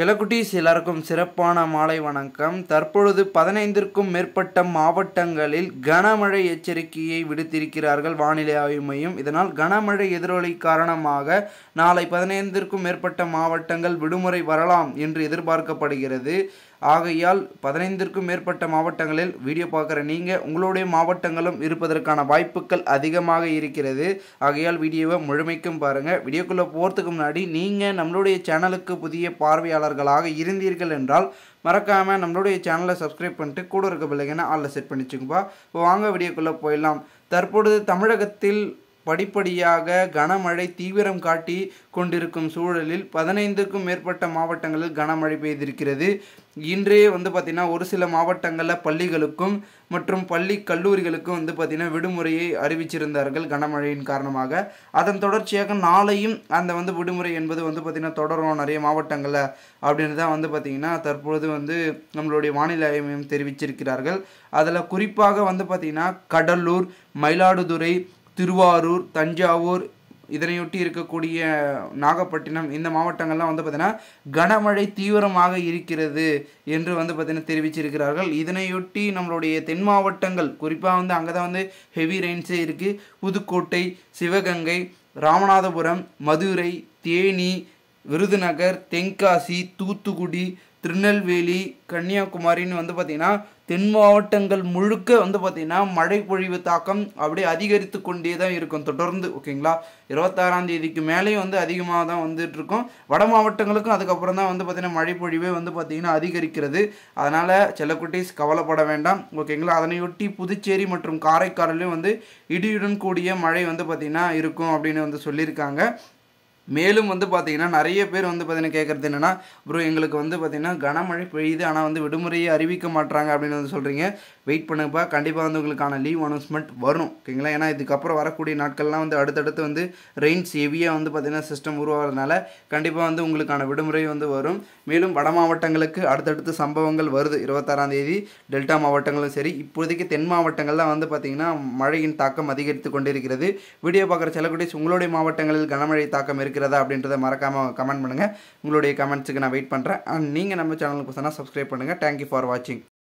செலக்குட்டீஸ் எல்லாருக்கும் சிறப்பான மாலை வணக்கம் தற்பொழுது பதினைந்திற்கும் மேற்பட்ட மாவட்டங்களில் கனமழை எச்சரிக்கையை விடுத்திருக்கிறார்கள் வானிலை ஆய்வு மையம் இதனால் கனமழை எதிரொலி காரணமாக நாளை பதினைந்திற்கும் மேற்பட்ட மாவட்டங்கள் விடுமுறை வரலாம் என்று எதிர்பார்க்கப்படுகிறது ஆகையால் பதினைந்திற்கும் மேற்பட்ட மாவட்டங்களில் வீடியோ பார்க்குற நீங்கள் உங்களுடைய மாவட்டங்களும் இருப்பதற்கான வாய்ப்புகள் அதிகமாக இருக்கிறது ஆகையால் வீடியோவை முழுமைக்கும் பாருங்கள் வீடியோக்குள்ளே போகிறதுக்கு முன்னாடி நீங்கள் நம்மளுடைய சேனலுக்கு புதிய பார்வையாளர் நண்பர்களாக இருந்தீர்கள் என்றால் மறக்காமல் நம்மளுடைய சேனலை சப்ஸ்கிரைப் பண்ணிட்டு கூட இருக்க பிள்ளைங்கன்னா ஆளில் செட் பண்ணி இப்போ வாங்க வீடியோக்குள்ளே போயிடலாம் தற்பொழுது தமிழகத்தில் படிப்படியாக கனமழை தீவிரம் காட்டி கொண்டிருக்கும் சூழலில் பதினைந்துக்கும் மேற்பட்ட மாவட்டங்களில் கனமழை பெய்திருக்கிறது இன்றே வந்து பார்த்திங்கன்னா ஒரு சில மாவட்டங்களில் பள்ளிகளுக்கும் மற்றும் பள்ளி கல்லூரிகளுக்கும் வந்து பார்த்திங்கன்னா விடுமுறையை அறிவிச்சிருந்தார்கள் கனமழையின் காரணமாக அதன் தொடர்ச்சியாக நாளையும் அந்த வந்து விடுமுறை என்பது வந்து பார்த்திங்கன்னா தொடரும் நிறைய மாவட்டங்களில் அப்படின்னு தான் வந்து பார்த்திங்கன்னா தற்பொழுது வந்து நம்மளுடைய வானிலை ஆய்வு தெரிவிச்சிருக்கிறார்கள் அதில் குறிப்பாக வந்து பார்த்திங்கன்னா கடலூர் மயிலாடுதுறை திருவாரூர் தஞ்சாவூர் இதனையொட்டி இருக்கக்கூடிய நாகப்பட்டினம் இந்த மாவட்டங்கள்லாம் வந்து பார்த்திங்கன்னா கனமழை தீவிரமாக இருக்கிறது என்று வந்து பார்த்திங்கன்னா தெரிவிச்சிருக்கிறார்கள் இதனையொட்டி நம்மளுடைய தென் மாவட்டங்கள் குறிப்பாக வந்து அங்கே தான் வந்து ஹெவி ரெயின்ஸே இருக்குது புதுக்கோட்டை சிவகங்கை ராமநாதபுரம் மதுரை தேனி விருதுநகர் தென்காசி தூத்துக்குடி திருநெல்வேலி கன்னியாகுமரின்னு வந்து பார்த்திங்கன்னா தென் மாவட்டங்கள் முழுக்க வந்து பார்த்திங்கன்னா மழை பொழிவு தாக்கம் அப்படியே அதிகரித்து கொண்டே தான் இருக்கும் தொடர்ந்து ஓகேங்களா இருபத்தாறாம் தேதிக்கு மேலேயும் வந்து அதிகமாக தான் இருக்கும் வட மாவட்டங்களுக்கும் அதுக்கப்புறம் தான் வந்து பார்த்தீங்கன்னா மழை பொழிவே வந்து பார்த்திங்கன்னா அதிகரிக்கிறது அதனால் சில கவலைப்பட வேண்டாம் ஓகேங்களா அதனையொட்டி புதுச்சேரி மற்றும் காரைக்காலிலும் வந்து இடியுடன் கூடிய மழை வந்து பார்த்தீங்கன்னா இருக்கும் அப்படின்னு வந்து சொல்லியிருக்காங்க மேலும் வந்து பார்த்திங்கன்னா நிறைய பேர் வந்து பார்த்திங்கன்னா கேட்குறது என்னென்னா ப்ரோ எங்களுக்கு வந்து பார்த்திங்கன்னா கனமழை பெய்யுது ஆனால் வந்து விடுமுறையை அறிவிக்க மாட்டுறாங்க அப்படின்னு வந்து சொல்கிறீங்க வெயிட் பண்ணப்பா கண்டிப்பாக வந்து உங்களுக்கான லீவ் அனௌன்ஸ்மெண்ட் வரும் ஓகேங்களா ஏன்னா இதுக்கப்புறம் வரக்கூடிய நாட்கள்லாம் வந்து அடுத்தடுத்து வந்து ரெயின்ஸ் ஹெவியாக வந்து பார்த்திங்கன்னா சிஸ்டம் உருவாகிறதுனால கண்டிப்பாக வந்து உங்களுக்கான விடுமுறை வந்து வரும் மேலும் வட மாவட்டங்களுக்கு அடுத்தடுத்து சம்பவங்கள் வருது இருபத்தாறாம் தேதி டெல்டா மாவட்டங்களும் சரி இப்போதைக்கு தென் மாவட்டங்கள்லாம் வந்து பார்த்திங்கன்னா மழையின் தாக்கம் அதிகரித்து கொண்டிருக்கிறது வீடியோ பார்க்குற செல்லக்குடி உங்களுடைய மாவட்டங்களில் கனமழை தாக்கம் இருக்கிறது இருக்கிறதா அப்படின்றத மறக்காமல் கமெண்ட் பண்ணுங்கள் உங்களுடைய கமெண்ட்ஸுக்கு நான் வெயிட் பண்ணுறேன் அண்ட் நீங்கள் நம்ம சேனலுக்கு சொன்னால் சப்ஸ்கிரைப் பண்ணுங்கள் தேங்க்யூ ஃபார் வாட்சிங்